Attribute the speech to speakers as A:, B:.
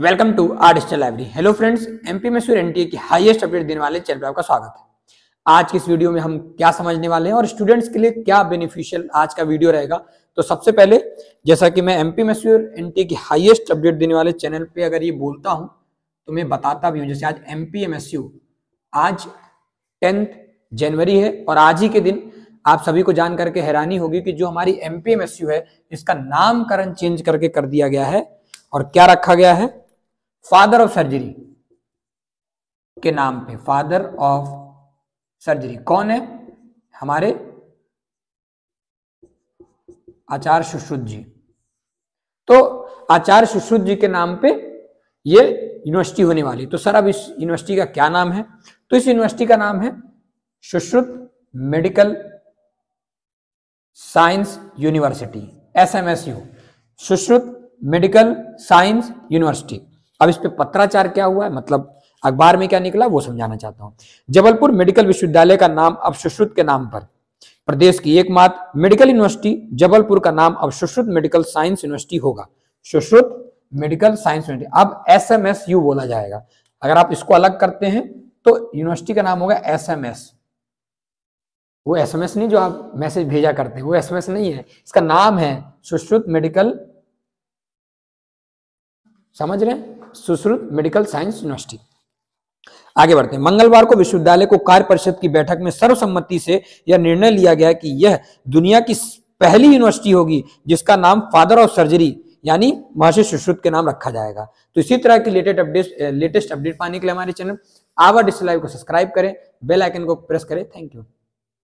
A: welcome to our digital library hello friends MP में एन की हाईएस्ट अपडेट देने वाले चैनल पर आपका स्वागत है आज की इस वीडियो में हम क्या समझने वाले हैं और स्टूडेंट्स के लिए क्या बेनिफिशियल आज का वीडियो रहेगा तो सबसे पहले जैसा कि मैं एमपी में एन की हाईएस्ट अपडेट देने वाले चैनल पे अगर ये बोलता हूँ तो मैं बताता भी हूँ जैसे आज M P M S U आज टेंथ जनवरी है और आज ही के दिन आप सभी को जान करके हैरानी होगी कि जो हमारी M P M S U है इसका नामकरण चेंज करके कर दिया गया है और क्या रखा गया है फादर ऑफ सर्जरी के नाम पे फादर ऑफ सर्जरी कौन है हमारे आचार्य सुश्रुत जी तो आचार्य सुश्रुत जी के नाम पे ये यूनिवर्सिटी होने वाली तो सर अब इस यूनिवर्सिटी का क्या नाम है तो इस यूनिवर्सिटी का नाम है Sushrut medical science university S M S U Sushrut medical science university अब इस पर पत्राचार क्या हुआ है मतलब अखबार में क्या निकला वो समझाना चाहता हूँ जबलपुर मेडिकल विश्वविद्यालय का नाम अब सुश्रुत के नाम पर प्रदेश की एकमात्र मेडिकल यूनिवर्सिटी जबलपुर का नाम अब सुश्रुत मेडिकल साइंस यूनिवर्सिटी होगा सुश्रुत मेडिकल साइंस यूनिवर्सिटी अब एस एम एस यू बोला जाएगा अगर आप इसको अलग करते हैं तो यूनिवर्सिटी का नाम होगा एस एम एस वो एस एम एस नहीं जो आप मैसेज भेजा करते हैं वो एस एम एस नहीं है इसका नाम है सुश्रुत मेडिकल समझ रहे हैं सुश्रुत मेडिकल साइंस यूनिवर्सिटी आगे बढ़ते हैं मंगलवार को विश्वविद्यालय को कार्य परिषद की बैठक में सर्वसम्मति से यह निर्णय लिया गया कि यह दुनिया की पहली यूनिवर्सिटी होगी जिसका नाम फादर ऑफ सर्जरी यानी महर्षि सुश्रुत के नाम रखा जाएगा तो इसी तरह की लेटेस्ट अपडेट लेटेस्ट अपडेट पाने के लिए हमारे चैनल आवर डिस लाइव को सब्सक्राइब करें बेल आइकन को प्रेस करें थैंक यू